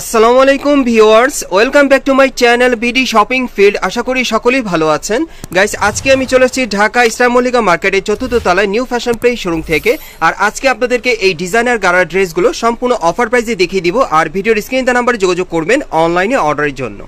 আসসালামু আলাইকুম viewers welcome back to my channel BD shopping field আশা করি সকলেই ভালো আছেন গাইস আজকে আমি চলে এসেছি ঢাকা ইসলামলিকা মার্কেটের চতুর্থ তলায় নিউ ফ্যাশন প্লে শোরুম থেকে আর আজকে আপনাদেরকে এই ডিজাইনার গাড়ার ড্রেসগুলো সম্পূর্ণ অফার প্রাইসে দেখিয়ে দিব আর ভিডিওর স্ক্রিন দা নাম্বারে যোগাযোগ করবেন অনলাইনে অর্ডারের জন্য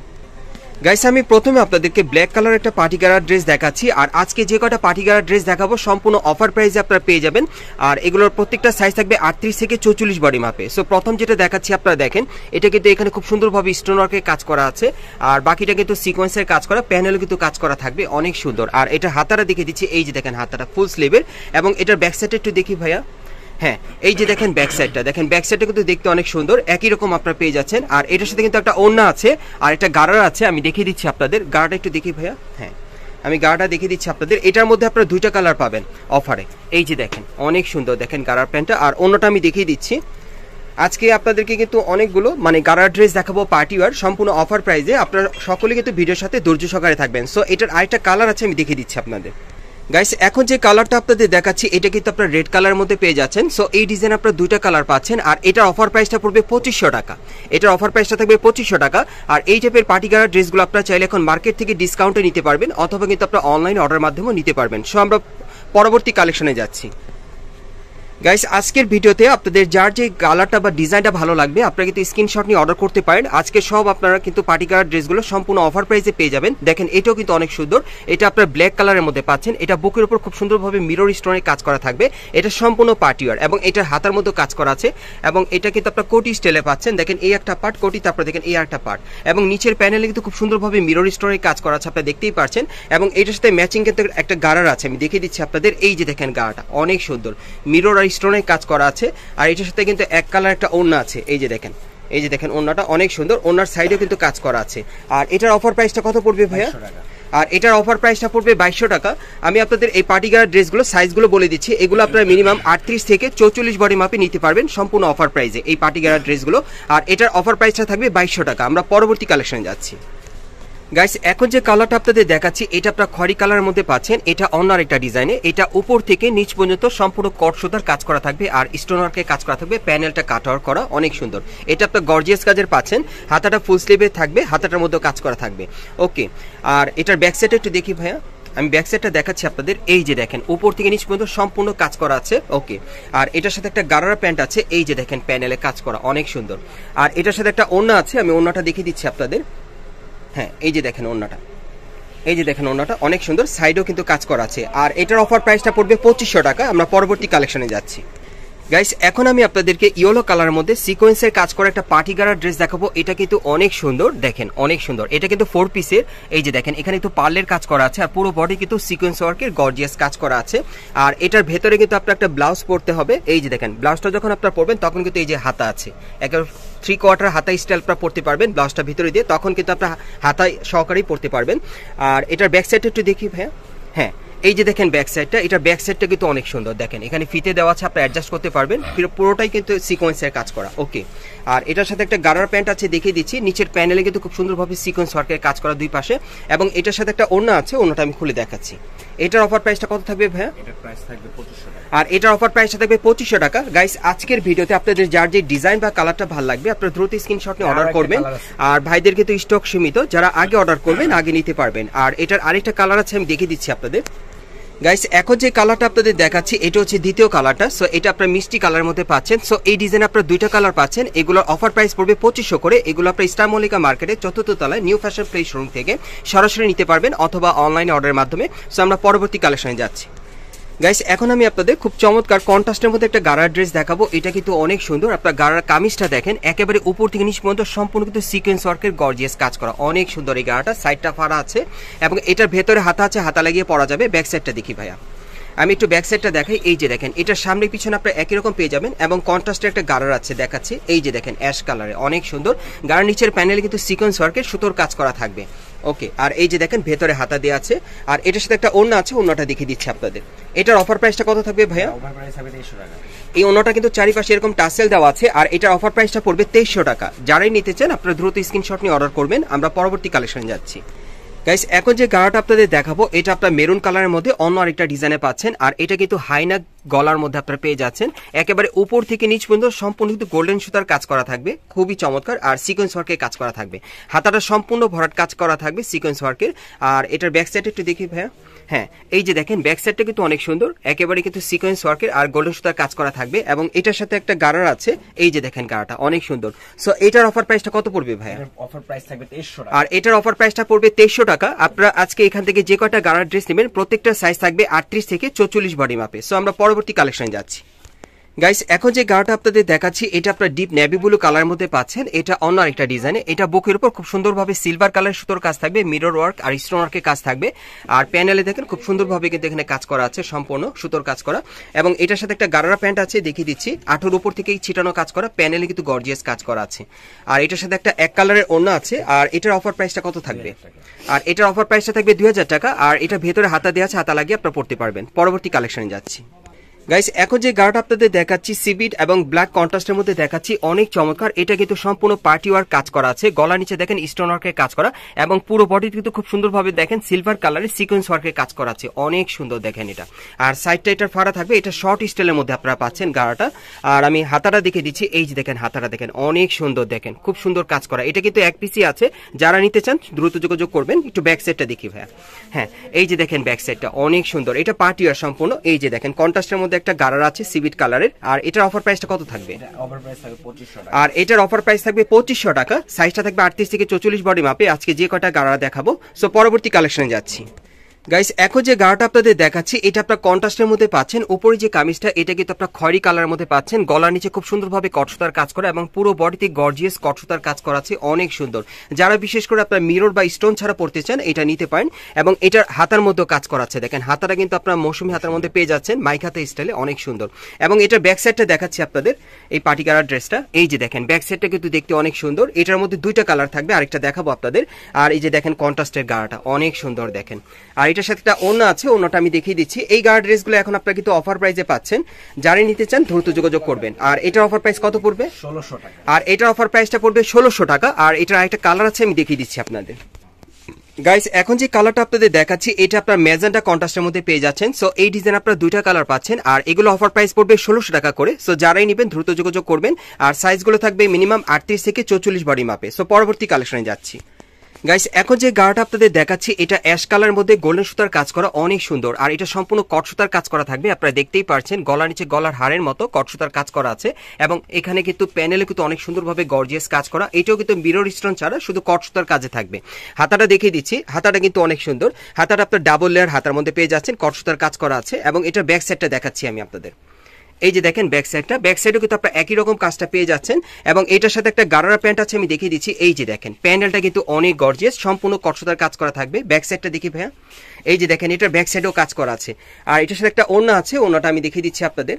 গাইস আমি প্রথমে আপনাদেরকে ব্ল্যাক কালার একটা পার্টি ড্রেস দেখাচ্ছি আর আজকে যে কটা পার্টি ড্রেস দেখাবো সম্পূর্ণ অফার প্রাইসে আপনারা পেয়ে যাবেন আর এগুলোর প্রত্যেকটা সাইজ থাকবে আটত্রিশ থেকে চৌচল্লিশ বডি মাপে সো প্রথম যেটা দেখাচ্ছি আপনারা দেখেন এটা কিন্তু এখানে খুব সুন্দরভাবে স্টোনওয়ার্কের কাজ করা আছে আর বাকিটা কিন্তু সিকোয়েন্সের কাজ করা প্যানেলও কিন্তু কাজ করা থাকবে অনেক সুন্দর আর এটা হাতারা দেখে দিচ্ছি এই যে দেখেন হাতাটা ফুল স্লিভের এবং এটার ব্যাক একটু দেখি ভাইয়া হ্যাঁ এই যে দেখেন ব্যাক সাইডটা দেখেন ব্যাক সাইডটা কিন্তু দেখতে অনেক সুন্দর একই রকম আপনারা পেয়ে যাচ্ছেন আর এটার সাথে কিন্তু একটা ওড়না আছে আর একটা গাড়ার আছে আমি দেখিয়ে দিচ্ছি আপনাদের গাড়াটা একটু দেখি ভাইয়া হ্যাঁ আমি গাড়াটা দেখিয়ে দিচ্ছি আপনাদের এটার মধ্যে আপনারা দুইটা কালার পাবেন অফারে এই যে দেখেন অনেক সুন্দর দেখেন গাড়ার প্যান্টটা আর অন্যটা আমি দেখিয়ে দিচ্ছি আজকে আপনাদেরকে কিন্তু অনেকগুলো মানে গাড়ার ড্রেস দেখাবো পার্টি ওয়ার সম্পূর্ণ অফার প্রাইজে আপনারা সকলে কিন্তু ভিডিওর সাথে ধৈর্য সহকারে থাকবেন সো এটার আরেকটা কালার আছে আমি দেখিয়ে দিচ্ছি আপনাদের গাইস এখন যে কালারটা আপনাদের দেখাচ্ছি এটা কিন্তু আপনার রেড কালার মধ্যে পেয়ে যাচ্ছেন সো এই ডিজাইন আপনার দুইটা কালার পাচ্ছেন আর এটার অফার প্রাইসটা পড়বে পঁচিশশো টাকা এটার অফার প্রাইসটা থাকবে পঁচিশশো টাকা আর এই টাইপের কালার ড্রেসগুলো আপনারা চাইলে এখন মার্কেট থেকে ডিসকাউন্টে নিতে পারবেন অথবা কিন্তু আপনারা অনলাইন অর্ডার মাধ্যমেও নিতে পারবেন সো আমরা পরবর্তী কালেকশনে যাচ্ছি গাইস আজকের ভিডিওতে আপনাদের যার যে কালারটা বা ডিজাইনটা ভালো লাগবে আপনারা কিন্তু স্ক্রিনশট নিয়ে অর্ডার করতে পারেন আজকে সব আপনারা কিন্তু পার্টি কালার ড্রেসগুলো সম্পূর্ণ অফার প্রাইসে পেয়ে যাবেন দেখেন এটাও কিন্তু অনেক সুন্দর এটা আপনার ব্ল্যাক কালারের মধ্যে পাচ্ছেন এটা বুকের উপর খুব সুন্দরভাবে মিরর স্টোনের কাজ করা থাকবে এটা সম্পূর্ণ পার্টিওয়ার এবং এটার হাতার মধ্যে কাজ করা আছে এবং এটা কিন্তু আপনার কোটি স্টেলে পাচ্ছেন দেখেন এই একটা পার্ট কোটি তারপর দেখেন এই একটা পার্ট এবং নিচের প্যানেলে কিন্তু খুব সুন্দরভাবে মিরর স্টোনের কাজ করা আছে আপনারা দেখতেই পাচ্ছেন এবং এটার সাথে ম্যাচিং কিন্তু একটা গাড়ার আছে আমি দেখিয়ে দিচ্ছি আপনাদের এই যে দেখেন গাড়াটা অনেক সুন্দর মিরর আপনার স্টোনে কাজ করা আছে আর এটার সাথে কিন্তু এক কালার একটা ওড়না আছে এই যে দেখেন এই যে দেখেন ওড়নাটা অনেক সুন্দর ওড়নার সাইডেও কিন্তু কাজ করা আছে আর এটার অফার প্রাইসটা কত পড়বে ভাইয়া আর এটার অফার প্রাইসটা পড়বে বাইশশো টাকা আমি আপনাদের এই পার্টিগার ড্রেসগুলো সাইজগুলো বলে দিচ্ছি এগুলো আপনারা মিনিমাম আটত্রিশ থেকে চৌচল্লিশ বডি মাপে নিতে পারবেন সম্পূর্ণ অফার প্রাইসে এই পার্টিগার ড্রেসগুলো আর এটার অফার প্রাইসটা থাকবে বাইশশো টাকা আমরা পরবর্তী কালেকশনে যাচ্ছি গাইস এখন যে কালারটা আপনাদের দেখাচ্ছি এটা আপনারা খড়ি কালারের মধ্যে পাচ্ছেন এটা অন্য একটা ডিজাইনে এটা উপর থেকে নিচ পর্যন্ত সম্পূর্ণ কটসুতার কাজ করা থাকবে আর স্টোনারকে কাজ করা থাকবে প্যানেলটা কাটার করা অনেক সুন্দর এটা আপনার গর্জিয়াস কাজের পাচ্ছেন হাতাটা ফুল স্লিভে থাকবে হাতাটার মধ্যে কাজ করা থাকবে ওকে আর এটার ব্যাক সাইডে একটু দেখি ভাইয়া আমি ব্যাক সাইডটা দেখাচ্ছি আপনাদের এই যে দেখেন উপর থেকে নিচ পর্যন্ত সম্পূর্ণ কাজ করা আছে ওকে আর এটার সাথে একটা গারারা প্যান্ট আছে এই যে দেখেন প্যানেলে কাজ করা অনেক সুন্দর আর এটার সাথে একটা ওনা আছে আমি ওনাটা দেখিয়ে দিচ্ছি আপনাদের হ্যাঁ এই যে দেখেন ওড়নাটা এই যে দেখেন ওড়নাটা অনেক সুন্দর সাইডেও কিন্তু কাজ করা আছে আর এটার অফার প্রাইসটা পড়বে পঁচিশশো টাকা আমরা পরবর্তী কালেকশনে যাচ্ছি গাইস এখন আমি আপনাদেরকে ইয়েলো কালার মধ্যে সিকোয়েন্সের কাজ করা একটা পার্টি গারার ড্রেস দেখাবো এটা কিন্তু অনেক সুন্দর দেখেন অনেক সুন্দর এটা কিন্তু ফোর পিসের এই যে দেখেন এখানে একটু পার্লের কাজ করা আছে আর পুরো বডি কিন্তু সিকোয়েন্স ওয়ার্কের গর্জিয়াস কাজ করা আছে আর এটার ভেতরে কিন্তু আপনার একটা ব্লাউজ পরতে হবে এই যে দেখেন ব্লাউজটা যখন আপনার পরবেন তখন কিন্তু এই যে হাতা আছে একেবারে থ্রি কোয়ার্টার হাতা স্টাইল আপনারা পড়তে পারবেন ব্লাউজটা ভিতরে দিয়ে তখন কিন্তু আপনার হাতা সহকারেই পড়তে পারবেন আর এটার ব্যাক সাইডটা একটু দেখি ভাই হ্যাঁ এই যে দেখেন ব্যাক সাইডটা এটার ব্যাক সাইডটা কিন্তু অনেক সুন্দর দেখেন এখানে ফিতে দেওয়া আছে আপনি অ্যাডজাস্ট করতে পারবেন পুরোটাই কিন্তু সিকোয়েন্সের কাজ করা ওকে আর এটার সাথে একটা গার্ডার প্যান্ট আছে দেখিয়ে দিচ্ছি নিচের প্যানেলে কিন্তু খুব সুন্দরভাবে সিকোয়েন্স ওয়ার্কের কাজ করা দুই পাশে এবং এটার সাথে একটা ওড়না আছে ওড়নাটা আমি খুলে দেখাচ্ছি এটার অফার প্রাইসটা কত থাকবে আর এটার অফার প্রাইসটা থাকবে পঁচিশশো টাকা গাইস আজকের ভিডিওতে আপনাদের যার যে ডিজাইন বা কালারটা ভালো লাগবে আপনারা দ্রুত স্ক্রিনশট নিয়ে অর্ডার করবেন আর ভাইদের কিন্তু স্টক সীমিত যারা আগে অর্ডার করবেন আগে নিতে পারবেন আর এটার আরেকটা কালার আছে আমি দেখিয়ে দিচ্ছি আপনাদের গাইস এখন যে কালারটা আপনাদের দেখাচ্ছি এটা হচ্ছে দ্বিতীয় কালারটা সো এটা আপনার মিষ্টি কালার মধ্যে পাচ্ছেন সো এই ডিজাইন আপনারা দুইটা কালার পাচ্ছেন এগুলোর অফার প্রাইস পড়বে পঁচিশশো করে এগুলো আপনার স্টার মল্লিকা মার্কেটে চতুর্থ তলায় নিউ ফ্যাশন প্লে শোরুম থেকে সরাসরি নিতে পারবেন অথবা অনলাইন অর্ডারের মাধ্যমে সো আমরা পরবর্তী কালেকশনে যাচ্ছি গাইস এখন আমি আপনাদের খুব চমৎকার কন্ট্রাস্টের মধ্যে একটা গাড়ার ড্রেস দেখাবো এটা কিন্তু অনেক সুন্দর আপনার গাড়ার কামিজটা দেখেন একেবারে উপর থেকে নিচ পর্যন্ত সম্পূর্ণ কিন্তু সিকোয়েন্স ওয়ার্কের গর্জিয়াস কাজ করা অনেক সুন্দর এই গাড়াটা সাইডটা ফাড়া আছে এবং এটার ভেতরে হাতা আছে হাতা লাগিয়ে পরা যাবে ব্যাক সাইডটা দেখি ভাইয়া আমি একটু ব্যাক সাইডটা দেখাই এই যে দেখেন এটার সামনে পিছনে আপনার একই রকম পেয়ে যাবেন এবং কন্ট্রাস্টের একটা গাড়ার আছে দেখাচ্ছে এই যে দেখেন অ্যাশ কালারে অনেক সুন্দর গাড়ার নিচের প্যানেলে কিন্তু সিকোয়েন্স ওয়ার্কের সুতোর কাজ করা থাকবে ওকে আর এই যে দেখেন ভেতরে হাতা দেওয়া আছে আর এটার সাথে একটা ওড়না আছে ওড়নাটা দেখিয়ে দিচ্ছি আপনাদের এটার অফার প্রাইসটা কত থাকবে ভাইয়া এই ওড়নাটা কিন্তু চারিপাশে এরকম টাসেল দেওয়া আছে আর এটার অফার প্রাইসটা পড়বে তেইশশো টাকা যারাই নিতে চান আপনারা দ্রুত স্ক্রিনশট নিয়ে অর্ডার করবেন আমরা পরবর্তী কালেকশন যাচ্ছি গাইস এখন যে গাড়াটা আপনাদের দেখাবো এটা আপনার মেরুন কালারের মধ্যে অন্য আরেকটা ডিজাইনে পাচ্ছেন আর এটা কিন্তু হাইনাক গলার মধ্যে আপনারা পেয়ে যাচ্ছেন একেবারে উপর থেকে নিচ পর্যন্ত সম্পূর্ণ কিন্তু গোল্ডেন সুতার কাজ করা থাকবে খুবই চমৎকার আর সিকোয়েন্স ওয়ার্কের কাজ করা থাকবে হাতাটা সম্পূর্ণ ভরাট কাজ করা থাকবে সিকোয়েন্স ওয়ার্কের আর এটার ব্যাকসাইড একটু দেখি ভাইয়া হ্যাঁ এই যে দেখেন ব্যাকসাইডটা কিন্তু অনেক সুন্দর একেবারে কিন্তু সিকোয়েন্স ওয়ার্কের আর গোল্ডেন সুতার কাজ করা থাকবে এবং এটার সাথে একটা গাড়ার আছে এই যে দেখেন গাড়াটা অনেক সুন্দর সো এটার অফার প্রাইসটা কত পড়বে ভাইয়া অফার প্রাইস থাকবে তেইশশো আর এটার অফার প্রাইসটা পড়বে তেইশশো টাকা আপনারা আজকে এখান থেকে যে কটা গাড়ার ড্রেস নেবেন প্রত্যেকটা সাইজ থাকবে আটত্রিশ থেকে চৌচল্লিশ বডি মাপে সো আমরা পর পরবর্তী কালেকশনে যাচ্ছি গাইস এখন যে গাউনটা আপনাদের দেখাচ্ছি এটা আপনার ডিপ ন্যাভি ব্লু কালার মধ্যে পাচ্ছেন এটা অন্য একটা ডিজাইনে এটা বুকের উপর খুব সুন্দরভাবে সিলভার কালার সুতোর কাজ থাকবে মিরর ওয়ার্ক আর স্টোন ওয়ার্কের কাজ থাকবে আর প্যানেলে দেখেন খুব সুন্দরভাবে কিন্তু এখানে কাজ করা আছে সম্পূর্ণ সুতোর কাজ করা এবং এটার সাথে একটা গারারা প্যান্ট আছে দেখিয়ে দিচ্ছি আঠোর উপর থেকেই ছিটানো কাজ করা প্যানেলে কিন্তু গর্জিয়াস কাজ করা আছে আর এটার সাথে একটা এক কালারের অন্য আছে আর এটার অফার প্রাইসটা কত থাকবে আর এটার অফার প্রাইসটা থাকবে দুই টাকা আর এটা ভেতরে হাতা দেওয়া আছে হাতা লাগিয়ে আপনারা পড়তে পারবেন পরবর্তী কালেকশনে যাচ্ছি গাইস এখন যে গার্ড আপনাদের দেখাচ্ছি সিবিট এবং ব্ল্যাক কন্ট্রাস্টের মধ্যে দেখাচ্ছি অনেক চমৎকার এটা কিন্তু সম্পূর্ণ পার্টি ওয়ার কাজ করা আছে গলা নিচে দেখেন স্টোন ওয়ার্কের কাজ করা এবং পুরো বডি কিন্তু খুব সুন্দরভাবে দেখেন সিলভার কালারের সিকোয়েন্স ওয়ার্কের কাজ করা আছে অনেক সুন্দর দেখেন এটা আর সাইডটা এটার ফাড়া থাকবে এটা শর্ট স্টাইলের মধ্যে আপনারা পাচ্ছেন গাড়াটা আর আমি হাতাটা দেখে দিচ্ছি এই যে দেখেন হাতাটা দেখেন অনেক সুন্দর দেখেন খুব সুন্দর কাজ করা এটা কিন্তু এক পিসি আছে যারা নিতে চান দ্রুত যোগাযোগ করবেন একটু ব্যাক সাইডটা দেখি ভাইয়া হ্যাঁ এই যে দেখেন ব্যাক সাইডটা অনেক সুন্দর এটা পার্টি ওয়ার সম্পূর্ণ এই যে দেখেন কন্ট্রাস্টের মধ্যে মধ্যে একটা গারার আছে সিভিট কালারের আর এটার অফার প্রাইসটা কত থাকবে আর এটার অফার প্রাইস থাকবে পঁচিশশো টাকা সাইজটা থাকবে আটত্রিশ থেকে চৌচল্লিশ বডি মাপে আজকে যে কটা গারারা দেখাবো সো পরবর্তী কালেকশনে যাচ্ছি গাইস এখন যে গাটা আপনাদের দেখাচ্ছি এটা আপনার কন্ট্রাস্টের মধ্যে পাচ্ছেন উপরে যে কামিজটা এটা কিন্তু আপনার খয়রি কালার মধ্যে পাচ্ছেন গলার নিচে খুব সুন্দরভাবে কঠোতার কাজ করা এবং পুরো বডিতে গর্জিয়াস কঠোতার কাজ করা আছে অনেক সুন্দর যারা বিশেষ করে আপনার মিরর বা স্টোন ছাড়া পড়তে চান এটা নিতে পারেন এবং এটার হাতার মধ্যেও কাজ করা আছে দেখেন হাতাটা কিন্তু আপনার মৌসুমি হাতার মধ্যে পেয়ে যাচ্ছেন মাইক হাতে স্টাইলে অনেক সুন্দর এবং এটার ব্যাক সাইডটা দেখাচ্ছি আপনাদের এই পাটিকারার ড্রেসটা এই যে দেখেন ব্যাক সাইডটা কিন্তু দেখতে অনেক সুন্দর এটার মধ্যে দুইটা কালার থাকবে আরেকটা দেখাবো আপনাদের আর এই যে দেখেন কন্ট্রাস্টের গাড়াটা অনেক সুন্দর দেখেন আর এটার সাথে একটা অন্য আছে অন্যটা আমি দেখিয়ে দিচ্ছি এই গার্ড ড্রেসগুলো এখন আপনারা কিন্তু অফার প্রাইসে পাচ্ছেন যারাই নিতে চান দ্রুত যোগাযোগ করবেন আর এটার অফার প্রাইস কত পড়বে ষোলোশো টাকা আর এটার অফার প্রাইসটা পড়বে ষোলোশো টাকা আর এটার একটা কালার আছে আমি দেখিয়ে দিচ্ছি আপনাদের গাইস এখন যে কালারটা আপনাদের দেখাচ্ছি এটা আপনার ম্যাজেন্টা কন্ট্রাস্টের মধ্যে পেয়ে যাচ্ছেন সো এই ডিজাইন আপনার দুইটা কালার পাচ্ছেন আর এগুলো অফার প্রাইস পড়বে ষোলোশো টাকা করে সো যারাই নেবেন দ্রুত যোগাযোগ করবেন আর সাইজগুলো থাকবে মিনিমাম আটত্রিশ থেকে চৌচল্লিশ বডি মাপে সো পরবর্তী কালেকশনে যাচ্ছি গাইস এখন যে গাড়াটা আপনাদের দেখাচ্ছি এটা অ্যাশ কালার মধ্যে গোল্ডেন সুতার কাজ করা অনেক সুন্দর আর এটা সম্পূর্ণ কট সুতার কাজ করা থাকবে আপনারা দেখতেই পারছেন গলার নিচে গলার হারের মতো কট সুতার কাজ করা আছে এবং এখানে কিন্তু প্যানেলে কিন্তু অনেক সুন্দরভাবে গর্জিয়াস কাজ করা এটাও কিন্তু মিরর স্টোন ছাড়া শুধু কট সুতার কাজে থাকবে হাতাটা দেখিয়ে দিচ্ছি হাতাটা কিন্তু অনেক সুন্দর হাতাটা আপনার ডাবল লেয়ার হাতার মধ্যে পেয়ে যাচ্ছেন কট সুতার কাজ করা আছে এবং এটা ব্যাক সাইডটা দেখাচ্ছি আমি আপনাদের এই যে দেখেন ব্যাক সাইডটা ব্যাক সাইডও কিন্তু আপনারা একই রকম কাজটা পেয়ে যাচ্ছেন এবং এটার সাথে একটা গাড়ারা প্যান্ট আছে আমি দেখিয়ে দিচ্ছি এই যে দেখেন প্যান্ডেলটা কিন্তু অনেক গর্জিয়াস সম্পূর্ণ কটসদার কাজ করা থাকবে ব্যাক সাইডটা দেখি ভাইয়া এই যে দেখেন এটার ব্যাক সাইডেও কাজ করা আছে আর এটার সাথে একটা ওনা আছে ওনাটা আমি দেখিয়ে দিচ্ছি আপনাদের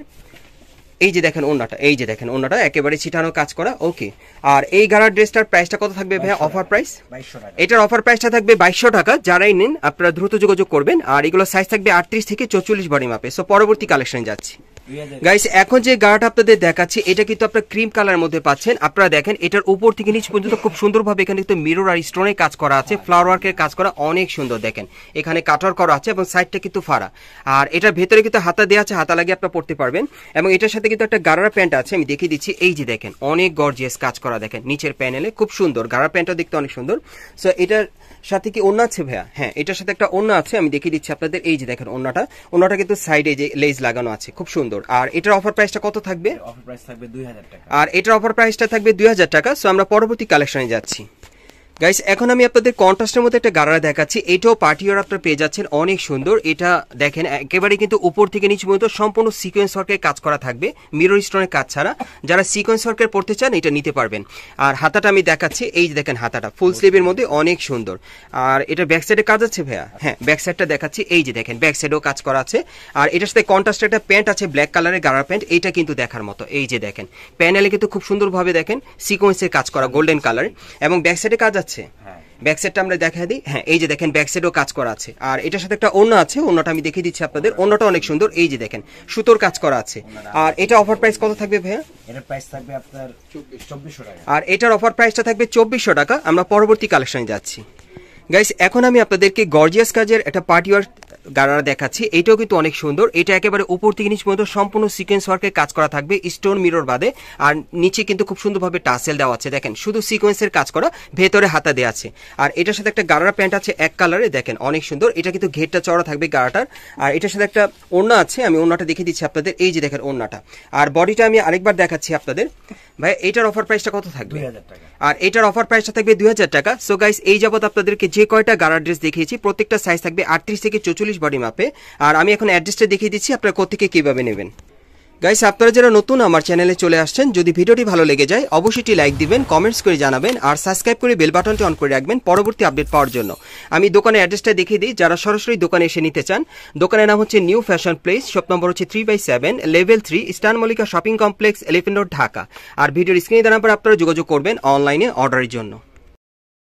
এই যে দেখেন ওনাটা এই যে দেখেন ওনাটা একেবারে ছিটানো কাজ করা ওকে আর এই গাড়ার ড্রেসটার প্রাইসটা কত থাকবে ভাইয়া অফার প্রাইস এটার অফার প্রাইসটা থাকবে বাইশশো টাকা যারাই নিন আপনারা দ্রুত যোগাযোগ করবেন আর এগুলো সাইজ থাকবে আটত্রিশ থেকে চৌচল্লিশ বারি মাপে সো পরবর্তী কালেকশনে যাচ্ছি গাইস এখন যে গানাটা আপনাদের দেখাচ্ছি এটা কিন্তু আপনার ক্রিম কালার মধ্যে পাচ্ছেন আপনারা দেখেন এটার উপর থেকে নিচ পর্যন্ত খুব সুন্দরভাবে এখানে কিন্তু মিরর আর স্টোনের কাজ করা আছে ফ্লাওয়ার ওয়ার্কের কাজ করা অনেক সুন্দর দেখেন এখানে কাটার করা আছে এবং সাইডটা কিন্তু ফাড়া আর এটার ভেতরে কিন্তু হাতা দেওয়া আছে হাতা লাগিয়ে আপনারা পড়তে পারবেন এবং এটার সাথে কিন্তু একটা গারারা প্যান্ট আছে আমি দেখিয়ে দিচ্ছি এই যে দেখেন অনেক গর্জিয়াস কাজ করা দেখেন নিচের প্যানেলে খুব সুন্দর গারারা প্যান্টটা দেখতে অনেক সুন্দর সো এটার সাথে কি অন্য আছে ভাইয়া হ্যাঁ এটার সাথে একটা অন্য আছে আমি দেখিয়ে দিচ্ছি আপনাদের এই যে দেখেন অন্যটা অন্যটা কিন্তু সাইডে যে লেজ লাগানো আছে খুব সুন্দর সুন্দর আর এটার অফার প্রাইসটা কত থাকবে অফার প্রাইস থাকবে 2000 টাকা আর এটার অফার প্রাইসটা থাকবে 2000 টাকা সো আমরা পরবর্তী কালেকশনে যাচ্ছি গাইস এখন আমি আপনাদের কন্ট্রাস্টের মধ্যে একটা গাড়া দেখাচ্ছি এটাও পার্টিওর আপনারা পেয়ে যাচ্ছেন অনেক সুন্দর এটা দেখেন একেবারে কিন্তু উপর থেকে নিচে পর্যন্ত সম্পূর্ণ সিকোয়েন্স ওয়ার্কের কাজ করা থাকবে মিরর স্টোনের কাজ ছাড়া যারা সিকোয়েন্স ওয়ার্কের পড়তে চান এটা নিতে পারবেন আর হাতাটা আমি দেখাচ্ছি এই যে দেখেন হাতাটা ফুল স্লিভের oh, মধ্যে অনেক সুন্দর আর এটা ব্যাক সাইডে কাজ আছে ভাইয়া হ্যাঁ ব্যাক সাইডটা দেখাচ্ছি এই যে দেখেন ব্যাক সাইডেও কাজ করা আছে আর এটার সাথে কন্ট্রাস্ট একটা প্যান্ট আছে ব্ল্যাক কালারের গাড়া প্যান্ট এটা কিন্তু দেখার মতো এই যে দেখেন প্যানেলে কিন্তু খুব সুন্দরভাবে দেখেন সিকোয়েন্সের কাজ করা গোল্ডেন কালার এবং ব্যাক সাইডে কাজ আছে আছে ব্যাক সাইডটা আমরা দেখা দিই হ্যাঁ এই যে দেখেন ব্যাক সাইডও কাজ করা আছে আর এটার সাথে একটা অন্য আছে অন্যটা আমি দেখিয়ে দিচ্ছি আপনাদের অন্যটা অনেক সুন্দর এই যে দেখেন সুতোর কাজ করা আছে আর এটা অফার প্রাইস কত থাকবে ভাইয়া এটার প্রাইস থাকবে আপনার চব্বিশশো টাকা আর এটার অফার প্রাইসটা থাকবে চব্বিশশো টাকা আমরা পরবর্তী কালেকশনে যাচ্ছি গাইস এখন আমি আপনাদেরকে গর্জিয়াস কাজের একটা পার্টি ওয়ার্ক গারারা দেখাচ্ছি এটাও কিন্তু অনেক সুন্দর এটা একেবারে উপর থেকে নিচ পর্যন্ত সম্পূর্ণ সিকোয়েন্স ওয়ার্কে কাজ করা থাকবে স্টোন মিরর বাদে আর নিচে কিন্তু খুব সুন্দরভাবে টাসেল দেওয়া আছে দেখেন শুধু সিকোয়েন্সের কাজ করা ভেতরে হাতা দেওয়া আছে আর এটার সাথে একটা গাড়ার প্যান্ট আছে এক কালারে দেখেন অনেক সুন্দর এটা কিন্তু ঘেরটা চড়া থাকবে গারাটার আর এটার সাথে একটা ওড়না আছে আমি ওড়নাটা দেখে দিচ্ছি আপনাদের এই যে দেখেন ওড়নাটা আর বডিটা আমি আরেকবার দেখাচ্ছি আপনাদের ভাই এটার অফার প্রাইসটা কত থাকবে আর এটার অফার প্রাইসটা থাকবে দুই টাকা সো গাইস এই যাবত আপনাদেরকে যে কয়টা গারার ড্রেস দেখিয়েছি প্রত্যেকটা সাইজ থাকবে আটত্রিশ থেকে চৌচল্লিশ চব্বিশ বডি মাপে আর আমি এখন অ্যাড্রেসটা দেখিয়ে দিচ্ছি আপনারা কোথেকে কীভাবে নেবেন গাইস আপনারা যারা নতুন আমার চ্যানেলে চলে আসছেন যদি ভিডিওটি ভালো লেগে যায় অবশ্যই লাইক দিবেন কমেন্টস করে জানাবেন আর সাবস্ক্রাইব করে বেল বাটনটি অন করে রাখবেন পরবর্তী আপডেট পাওয়ার জন্য আমি দোকানের অ্যাড্রেসটা দেখিয়ে দিই যারা সরাসরি দোকানে এসে নিতে চান দোকানের নাম হচ্ছে new fashion place shop number হচ্ছে three by seven level three স্টান Mallika shopping complex Elephant Road Dhaka আর ভিডিওর স্ক্রিনে দেওয়ার পর আপনারা যোগাযোগ করবেন অনলাইনে অর্ডারের জন্য